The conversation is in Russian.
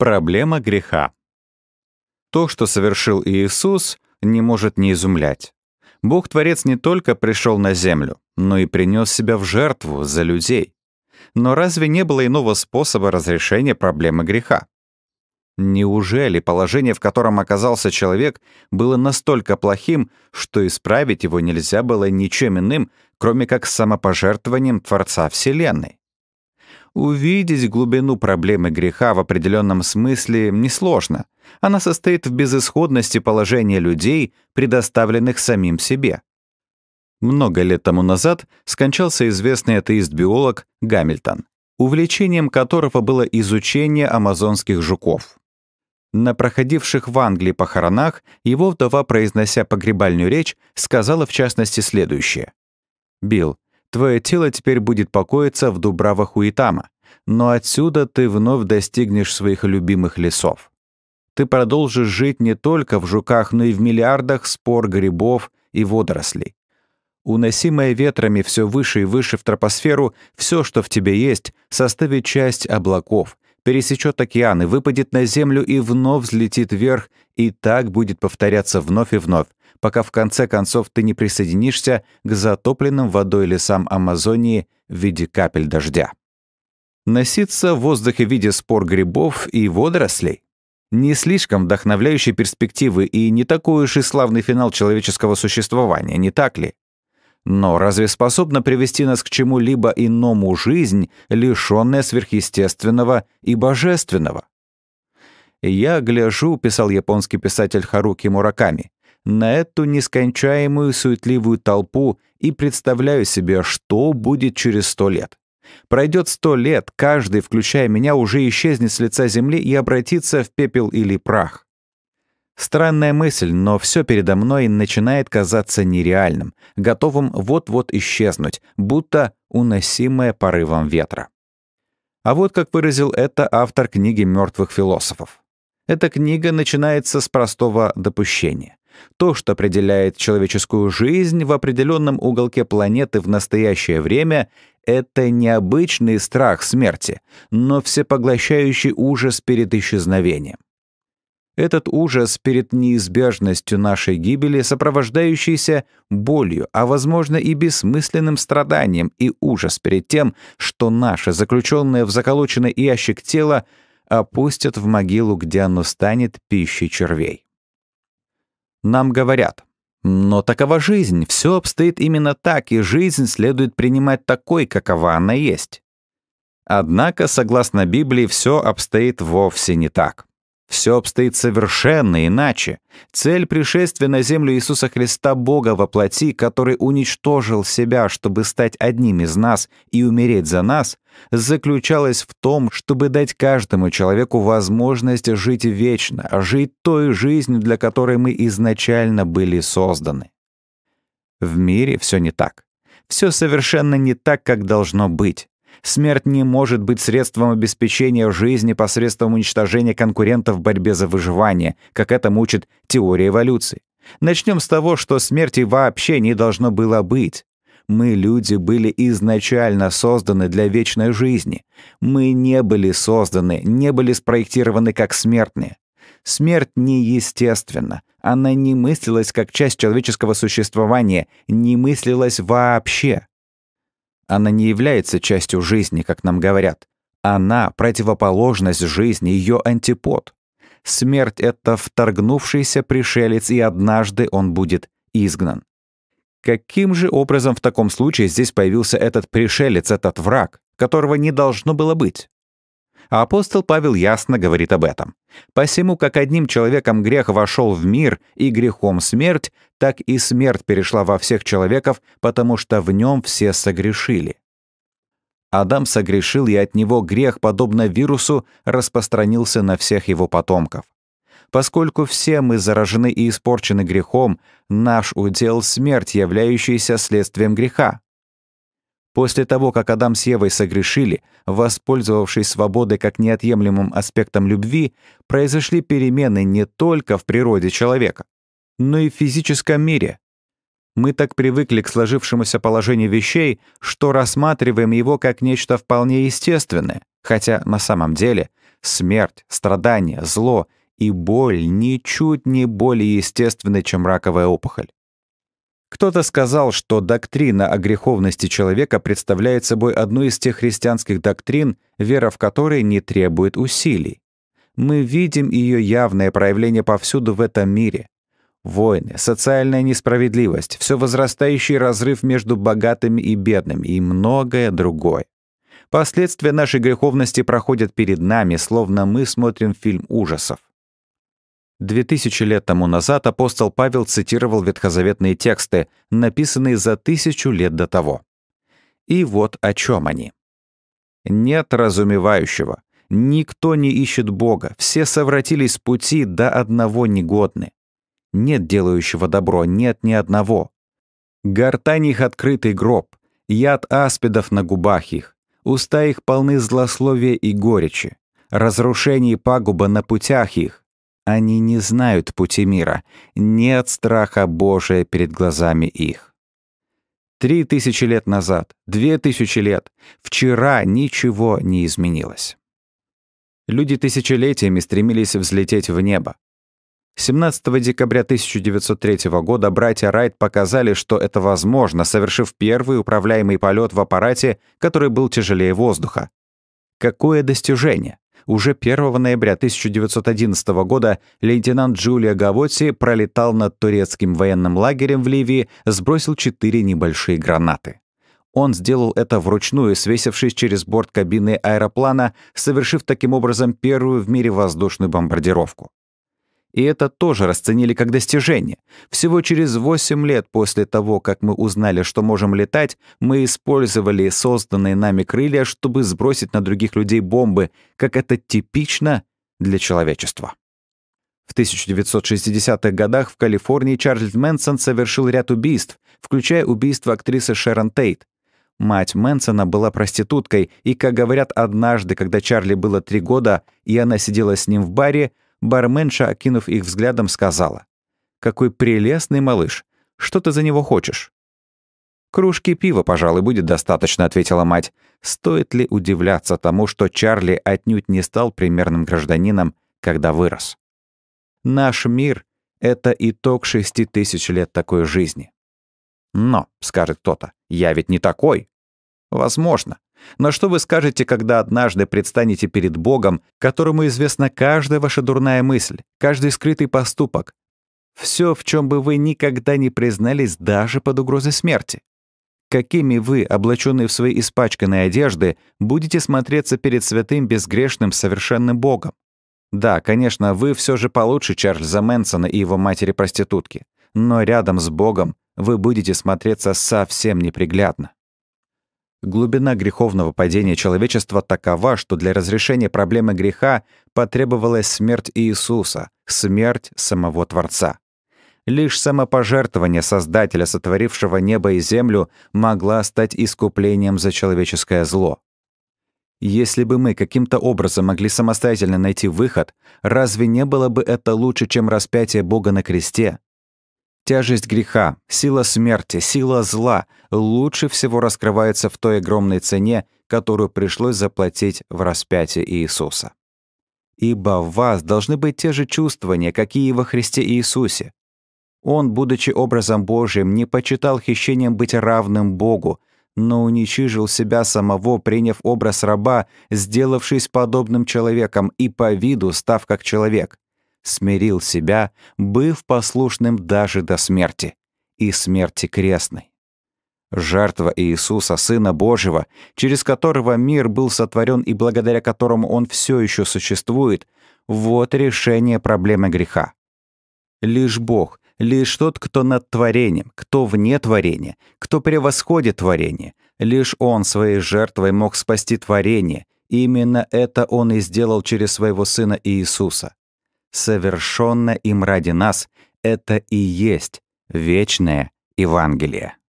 Проблема греха. То, что совершил Иисус, не может не изумлять. Бог-творец не только пришел на землю, но и принес себя в жертву за людей. Но разве не было иного способа разрешения проблемы греха? Неужели положение, в котором оказался человек, было настолько плохим, что исправить его нельзя было ничем иным, кроме как самопожертвованием Творца Вселенной? Увидеть глубину проблемы греха в определенном смысле несложно. Она состоит в безысходности положения людей, предоставленных самим себе. Много лет тому назад скончался известный атеист-биолог Гамильтон, увлечением которого было изучение амазонских жуков. На проходивших в Англии похоронах его вдова, произнося погребальную речь, сказала в частности следующее. «Билл, Твое тело теперь будет покоиться в дубравах Уитама, но отсюда ты вновь достигнешь своих любимых лесов. Ты продолжишь жить не только в жуках, но и в миллиардах спор грибов и водорослей. Уносимое ветрами все выше и выше в тропосферу, все, что в тебе есть, составит часть облаков, пересечет океан и выпадет на землю и вновь взлетит вверх, и так будет повторяться вновь и вновь, пока в конце концов ты не присоединишься к затопленным водой лесам Амазонии в виде капель дождя. Носиться в воздухе в виде спор грибов и водорослей? Не слишком вдохновляющие перспективы и не такой уж и славный финал человеческого существования, не так ли? Но разве способна привести нас к чему-либо иному жизнь, лишенная сверхъестественного и божественного? «Я гляжу», — писал японский писатель Харуки Мураками, «на эту нескончаемую суетливую толпу и представляю себе, что будет через сто лет. Пройдет сто лет, каждый, включая меня, уже исчезнет с лица земли и обратится в пепел или прах. Странная мысль, но все передо мной начинает казаться нереальным, готовым вот-вот исчезнуть, будто уносимое порывом ветра. А вот как выразил это автор книги «Мертвых философов». Эта книга начинается с простого допущения. То, что определяет человеческую жизнь в определенном уголке планеты в настоящее время, это необычный страх смерти, но всепоглощающий ужас перед исчезновением. Этот ужас перед неизбежностью нашей гибели, сопровождающийся болью, а, возможно, и бессмысленным страданием, и ужас перед тем, что наше заключенное в заколоченный ящик тело опустят в могилу, где оно станет пищей червей. Нам говорят, но такова жизнь, все обстоит именно так, и жизнь следует принимать такой, какова она есть. Однако, согласно Библии, все обстоит вовсе не так. Все обстоит совершенно иначе. Цель пришествия на землю Иисуса Христа Бога во плоти, который уничтожил себя, чтобы стать одним из нас и умереть за нас, заключалась в том, чтобы дать каждому человеку возможность жить вечно, жить той жизнью, для которой мы изначально были созданы. В мире все не так. Все совершенно не так, как должно быть. Смерть не может быть средством обеспечения жизни посредством уничтожения конкурентов в борьбе за выживание, как это мучит теория эволюции. Начнем с того, что смерти вообще не должно было быть. Мы, люди, были изначально созданы для вечной жизни. Мы не были созданы, не были спроектированы как смертные. Смерть неестественна. Она не мыслилась как часть человеческого существования, не мыслилась вообще. Она не является частью жизни, как нам говорят. Она — противоположность жизни, ее антипод. Смерть — это вторгнувшийся пришелец, и однажды он будет изгнан. Каким же образом в таком случае здесь появился этот пришелец, этот враг, которого не должно было быть? А апостол Павел ясно говорит об этом. «Посему, как одним человеком грех вошел в мир и грехом смерть, так и смерть перешла во всех человеков, потому что в нем все согрешили». Адам согрешил, и от него грех, подобно вирусу, распространился на всех его потомков. Поскольку все мы заражены и испорчены грехом, наш удел — смерть, являющаяся следствием греха. После того, как Адам с Евой согрешили, воспользовавшись свободой как неотъемлемым аспектом любви, произошли перемены не только в природе человека, но и в физическом мире. Мы так привыкли к сложившемуся положению вещей, что рассматриваем его как нечто вполне естественное, хотя на самом деле смерть, страдания, зло и боль ничуть не более естественны, чем раковая опухоль. Кто-то сказал, что доктрина о греховности человека представляет собой одну из тех христианских доктрин, вера в которой не требует усилий. Мы видим ее явное проявление повсюду в этом мире. Войны, социальная несправедливость, все возрастающий разрыв между богатыми и бедными и многое другое. Последствия нашей греховности проходят перед нами, словно мы смотрим фильм ужасов. Две тысячи лет тому назад апостол Павел цитировал ветхозаветные тексты, написанные за тысячу лет до того. И вот о чем они. «Нет разумевающего. Никто не ищет Бога. Все совратились с пути, до одного негодны. Нет делающего добро, нет ни одного. Гортань их открытый гроб, яд аспидов на губах их. Уста их полны злословия и горечи. Разрушение и пагуба на путях их они не знают пути мира. Нет страха Божия перед глазами их. Три тысячи лет назад, две тысячи лет, вчера ничего не изменилось. Люди тысячелетиями стремились взлететь в небо. 17 декабря 1903 года братья Райт показали, что это возможно, совершив первый управляемый полет в аппарате, который был тяжелее воздуха. Какое достижение! Уже 1 ноября 1911 года лейтенант Джулия Гавотти пролетал над турецким военным лагерем в Ливии, сбросил четыре небольшие гранаты. Он сделал это вручную, свесившись через борт кабины аэроплана, совершив таким образом первую в мире воздушную бомбардировку. И это тоже расценили как достижение. Всего через 8 лет после того, как мы узнали, что можем летать, мы использовали созданные нами крылья, чтобы сбросить на других людей бомбы, как это типично для человечества. В 1960-х годах в Калифорнии Чарльз Мэнсон совершил ряд убийств, включая убийство актрисы Шерон Тейт. Мать Мэнсона была проституткой, и, как говорят однажды, когда Чарли было три года, и она сидела с ним в баре, Барменша, окинув их взглядом, сказала. «Какой прелестный малыш! Что ты за него хочешь?» «Кружки пива, пожалуй, будет достаточно», — ответила мать. «Стоит ли удивляться тому, что Чарли отнюдь не стал примерным гражданином, когда вырос?» «Наш мир — это итог шести тысяч лет такой жизни». «Но», — скажет кто-то, — «я ведь не такой». Возможно, но что вы скажете, когда однажды предстанете перед Богом, которому известна каждая ваша дурная мысль, каждый скрытый поступок? Все, в чем бы вы никогда не признались даже под угрозой смерти. Какими вы, облаченные в свои испачканные одежды, будете смотреться перед святым, безгрешным, совершенным Богом? Да, конечно, вы все же получше Чарльза Мэнсона и его матери-проститутки, но рядом с Богом вы будете смотреться совсем неприглядно. Глубина греховного падения человечества такова, что для разрешения проблемы греха потребовалась смерть Иисуса, смерть самого Творца. Лишь самопожертвование Создателя, сотворившего небо и землю, могла стать искуплением за человеческое зло. Если бы мы каким-то образом могли самостоятельно найти выход, разве не было бы это лучше, чем распятие Бога на кресте, тяжесть греха, сила смерти, сила зла лучше всего раскрывается в той огромной цене, которую пришлось заплатить в распятии Иисуса. Ибо в вас должны быть те же чувствования, какие и во Христе Иисусе. Он, будучи образом Божьим, не почитал хищением быть равным Богу, но уничижил себя самого, приняв образ раба, сделавшись подобным человеком и по виду став как человек — смирил себя, быв послушным даже до смерти, и смерти крестной. Жертва Иисуса, Сына Божьего, через которого мир был сотворен и благодаря которому он все еще существует, вот решение проблемы греха. Лишь Бог, лишь тот, кто над творением, кто вне творения, кто превосходит творение, лишь Он своей жертвой мог спасти творение, именно это Он и сделал через своего Сына Иисуса совершенно им ради нас, это и есть вечное Евангелие.